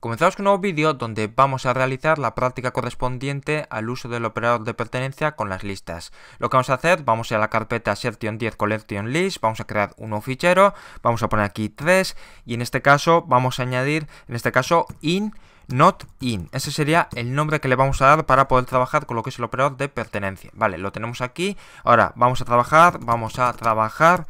Comenzamos con un nuevo vídeo donde vamos a realizar la práctica correspondiente al uso del operador de pertenencia con las listas. Lo que vamos a hacer, vamos a la carpeta Sertion 10 Collection List, vamos a crear un nuevo fichero, vamos a poner aquí 3 y en este caso vamos a añadir, en este caso, in not in. Ese sería el nombre que le vamos a dar para poder trabajar con lo que es el operador de pertenencia. Vale, lo tenemos aquí. Ahora vamos a trabajar, vamos a trabajar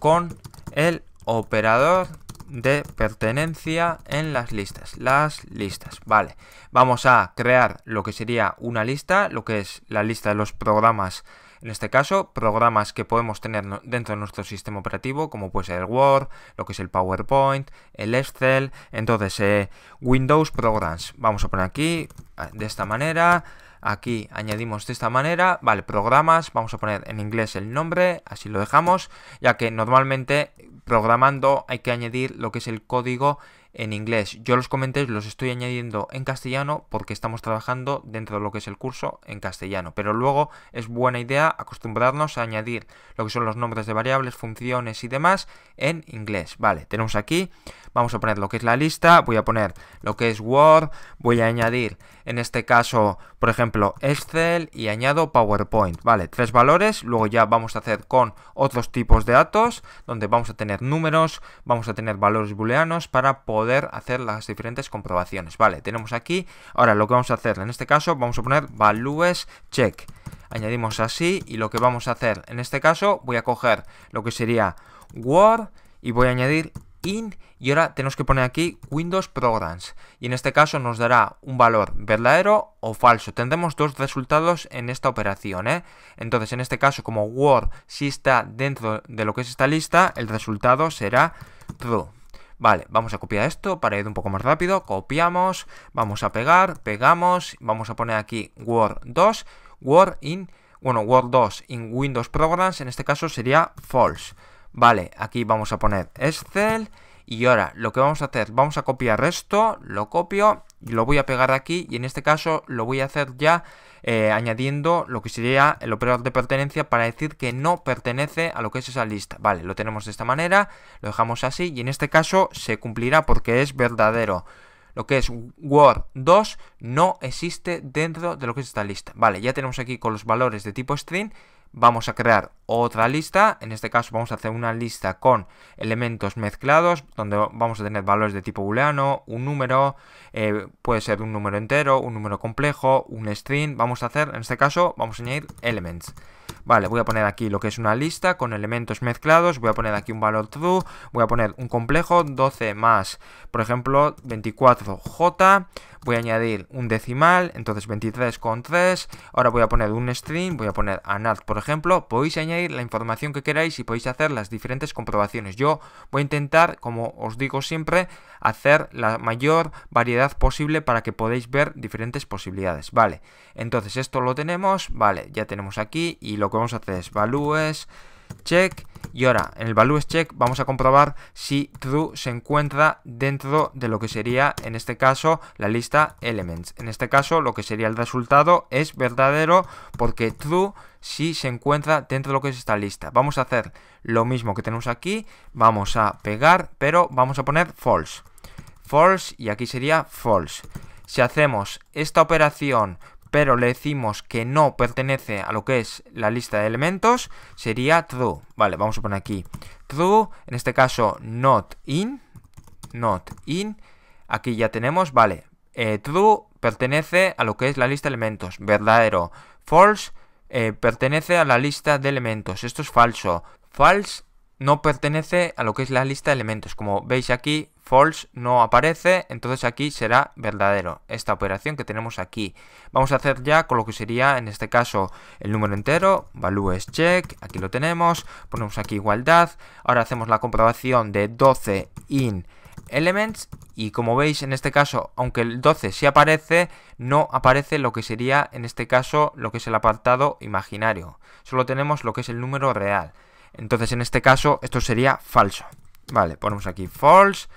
con el operador de pertenencia en las listas. Las listas, vale. Vamos a crear lo que sería una lista, lo que es la lista de los programas, en este caso, programas que podemos tener dentro de nuestro sistema operativo, como puede ser el Word, lo que es el PowerPoint, el Excel, entonces eh, Windows Programs. Vamos a poner aquí, ah, de esta manera, aquí añadimos de esta manera, vale, programas, vamos a poner en inglés el nombre, así lo dejamos, ya que normalmente programando hay que añadir lo que es el código en inglés. Yo los comentarios los estoy añadiendo en castellano porque estamos trabajando dentro de lo que es el curso en castellano. Pero luego es buena idea acostumbrarnos a añadir lo que son los nombres de variables, funciones y demás en inglés. Vale, tenemos aquí Vamos a poner lo que es la lista, voy a poner lo que es Word, voy a añadir en este caso, por ejemplo, Excel y añado PowerPoint. Vale, tres valores, luego ya vamos a hacer con otros tipos de datos, donde vamos a tener números, vamos a tener valores booleanos para poder hacer las diferentes comprobaciones. Vale, tenemos aquí, ahora lo que vamos a hacer en este caso, vamos a poner values check añadimos así y lo que vamos a hacer en este caso voy a coger lo que sería Word y voy a añadir y ahora tenemos que poner aquí Windows Programs y en este caso nos dará un valor verdadero o falso. Tendremos dos resultados en esta operación. ¿eh? Entonces en este caso como Word si está dentro de lo que es esta lista el resultado será true. Vale, vamos a copiar esto para ir un poco más rápido. Copiamos, vamos a pegar, pegamos, vamos a poner aquí Word 2, Word in, bueno, Word 2 in Windows Programs, en este caso sería false. Vale, aquí vamos a poner Excel. Y ahora lo que vamos a hacer, vamos a copiar esto, lo copio y lo voy a pegar aquí y en este caso lo voy a hacer ya eh, añadiendo lo que sería el operador de pertenencia para decir que no pertenece a lo que es esa lista. Vale, lo tenemos de esta manera, lo dejamos así y en este caso se cumplirá porque es verdadero. Lo que es Word 2 no existe dentro de lo que es esta lista. Vale, ya tenemos aquí con los valores de tipo string vamos a crear otra lista, en este caso vamos a hacer una lista con elementos mezclados, donde vamos a tener valores de tipo booleano, un número, eh, puede ser un número entero, un número complejo, un string, vamos a hacer, en este caso, vamos a añadir elements. Vale, voy a poner aquí lo que es una lista con elementos mezclados, voy a poner aquí un valor true, voy a poner un complejo 12 más, por ejemplo, 24j, voy a añadir un decimal, entonces 23,3, ahora voy a poner un string, voy a poner anat, por ejemplo, podéis añadir la información que queráis y podéis hacer las diferentes comprobaciones. Yo voy a intentar, como os digo siempre, hacer la mayor variedad posible para que podáis ver diferentes posibilidades. Vale, entonces esto lo tenemos, vale, ya tenemos aquí y lo vamos a hacer es values check y ahora en el values check vamos a comprobar si true se encuentra dentro de lo que sería en este caso la lista elements. En este caso lo que sería el resultado es verdadero porque true si se encuentra dentro de lo que es esta lista. Vamos a hacer lo mismo que tenemos aquí, vamos a pegar pero vamos a poner false. False y aquí sería false. Si hacemos esta operación pero le decimos que no pertenece a lo que es la lista de elementos, sería true. Vale, vamos a poner aquí true, en este caso not in, not in, aquí ya tenemos, vale, eh, true pertenece a lo que es la lista de elementos, verdadero, false, eh, pertenece a la lista de elementos, esto es falso, false no pertenece a lo que es la lista de elementos. Como veis aquí, false no aparece, entonces aquí será verdadero esta operación que tenemos aquí. Vamos a hacer ya con lo que sería en este caso el número entero, value check, aquí lo tenemos, ponemos aquí igualdad, ahora hacemos la comprobación de 12 in elements y como veis en este caso, aunque el 12 sí aparece, no aparece lo que sería en este caso lo que es el apartado imaginario, solo tenemos lo que es el número real. Entonces, en este caso, esto sería falso. Vale, ponemos aquí false.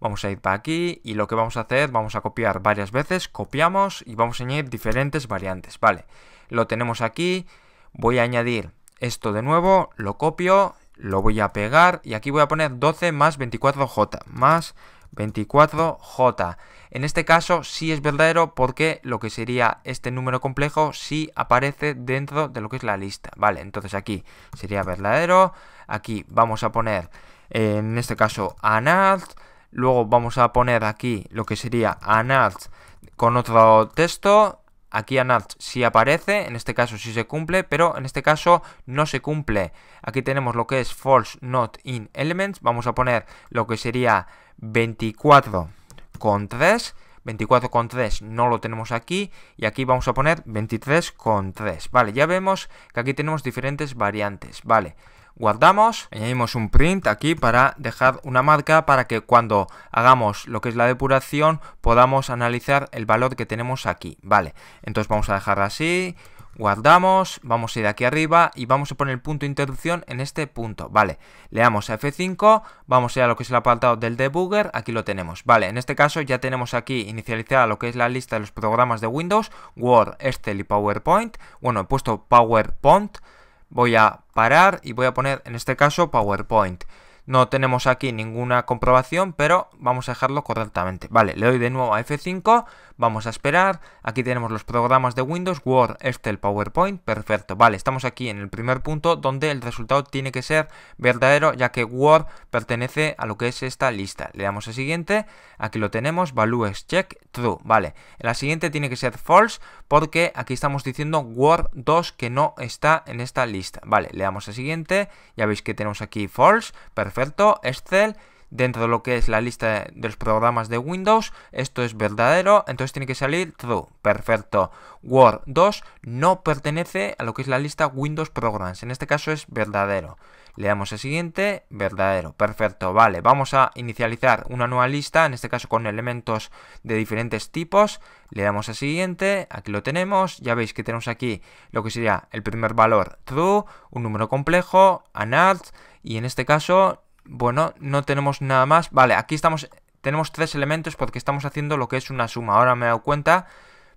Vamos a ir para aquí y lo que vamos a hacer, vamos a copiar varias veces, copiamos y vamos a añadir diferentes variantes. Vale, lo tenemos aquí, voy a añadir esto de nuevo, lo copio, lo voy a pegar y aquí voy a poner 12 más 24J, más 24J. En este caso sí es verdadero porque lo que sería este número complejo sí aparece dentro de lo que es la lista. Vale, entonces aquí sería verdadero. Aquí vamos a poner, eh, en este caso, anart. Luego vamos a poner aquí lo que sería anart con otro texto. Aquí anart sí aparece, en este caso sí se cumple, pero en este caso no se cumple. Aquí tenemos lo que es false not in elements. Vamos a poner lo que sería 24 con 3. 24 con 3 no lo tenemos aquí y aquí vamos a poner 23 con 3. Vale, ya vemos que aquí tenemos diferentes variantes. Vale, guardamos, añadimos un print aquí para dejar una marca para que cuando hagamos lo que es la depuración podamos analizar el valor que tenemos aquí. Vale, entonces vamos a dejar así, Guardamos, vamos a ir aquí arriba y vamos a poner el punto de interrupción en este punto, vale. Le damos a F5, vamos a ir a lo que es el apartado del debugger, aquí lo tenemos, vale. En este caso ya tenemos aquí inicializada lo que es la lista de los programas de Windows, Word, Excel y PowerPoint. Bueno, he puesto PowerPoint, voy a parar y voy a poner en este caso PowerPoint. No tenemos aquí ninguna comprobación, pero vamos a dejarlo correctamente. Vale, le doy de nuevo a F5, vamos a esperar. Aquí tenemos los programas de Windows, Word, Excel, PowerPoint, perfecto. Vale, estamos aquí en el primer punto donde el resultado tiene que ser verdadero, ya que Word pertenece a lo que es esta lista. Le damos a siguiente, aquí lo tenemos, values check true, vale. La siguiente tiene que ser false, porque aquí estamos diciendo Word 2 que no está en esta lista. Vale, le damos a siguiente, ya veis que tenemos aquí false, perfecto Perfecto, Excel dentro de lo que es la lista de los programas de Windows. Esto es verdadero, entonces tiene que salir true. Perfecto. Word 2 no pertenece a lo que es la lista Windows Programs. En este caso es verdadero. Le damos a siguiente, verdadero. Perfecto. Vale, vamos a inicializar una nueva lista, en este caso con elementos de diferentes tipos. Le damos a siguiente, aquí lo tenemos. Ya veis que tenemos aquí lo que sería el primer valor true, un número complejo, anart, y en este caso bueno, no tenemos nada más. Vale, aquí estamos. Tenemos tres elementos porque estamos haciendo lo que es una suma. Ahora me he dado cuenta.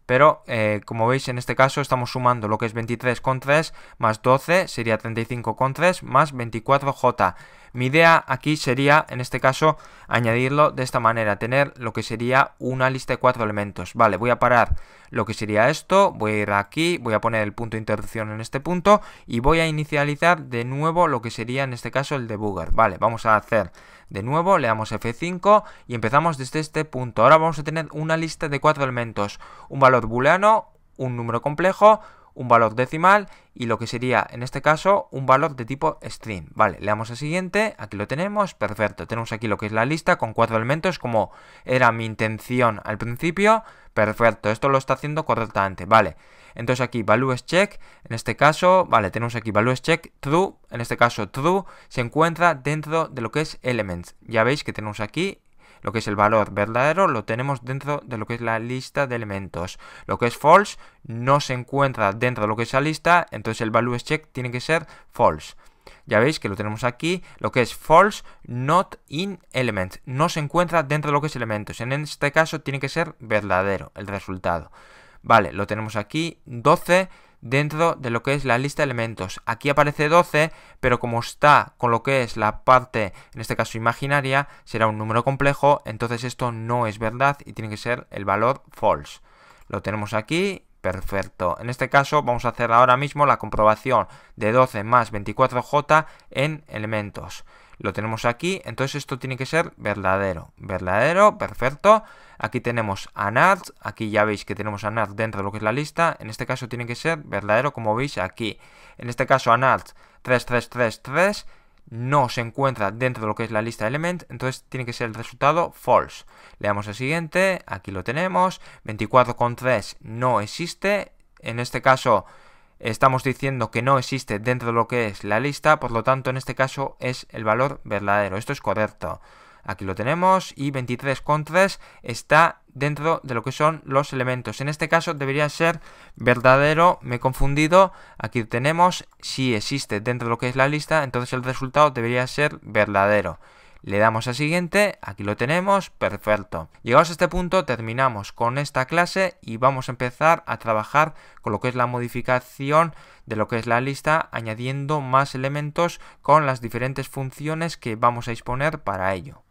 Pero eh, como veis en este caso estamos sumando lo que es 23 con 3 más 12 sería 35 con 3 más 24j. Mi idea aquí sería, en este caso, añadirlo de esta manera, tener lo que sería una lista de cuatro elementos. Vale, voy a parar lo que sería esto, voy a ir aquí, voy a poner el punto de interrupción en este punto y voy a inicializar de nuevo lo que sería en este caso el debugger. Vale, vamos a hacer de nuevo, le damos F5 y empezamos desde este punto. Ahora vamos a tener una lista de cuatro elementos, un valor booleano, un número complejo, un valor decimal y lo que sería en este caso un valor de tipo string. Vale, le damos al siguiente, aquí lo tenemos, perfecto. Tenemos aquí lo que es la lista con cuatro elementos como era mi intención al principio, perfecto. Esto lo está haciendo correctamente, vale. Entonces aquí values check, en este caso, vale, tenemos aquí values check true, en este caso true se encuentra dentro de lo que es elements. Ya veis que tenemos aquí lo que es el valor verdadero lo tenemos dentro de lo que es la lista de elementos. Lo que es false no se encuentra dentro de lo que es la lista, entonces el value check tiene que ser false. Ya veis que lo tenemos aquí, lo que es false not in element. No se encuentra dentro de lo que es elementos. En este caso tiene que ser verdadero el resultado. Vale, lo tenemos aquí, 12 dentro de lo que es la lista de elementos. Aquí aparece 12, pero como está con lo que es la parte, en este caso imaginaria, será un número complejo, entonces esto no es verdad y tiene que ser el valor false. Lo tenemos aquí, perfecto. En este caso vamos a hacer ahora mismo la comprobación de 12 más 24j en elementos lo tenemos aquí, entonces esto tiene que ser verdadero, verdadero, perfecto. Aquí tenemos Analt. aquí ya veis que tenemos anar dentro de lo que es la lista, en este caso tiene que ser verdadero como veis aquí. En este caso Analt 3333 no se encuentra dentro de lo que es la lista element, entonces tiene que ser el resultado false. Le damos al siguiente, aquí lo tenemos, 24,3 no existe, en este caso estamos diciendo que no existe dentro de lo que es la lista, por lo tanto en este caso es el valor verdadero, esto es correcto. Aquí lo tenemos y 23,3 está dentro de lo que son los elementos. En este caso debería ser verdadero, me he confundido. Aquí tenemos, si existe dentro de lo que es la lista, entonces el resultado debería ser verdadero. Le damos a siguiente, aquí lo tenemos, perfecto. Llegados a este punto terminamos con esta clase y vamos a empezar a trabajar con lo que es la modificación de lo que es la lista añadiendo más elementos con las diferentes funciones que vamos a disponer para ello.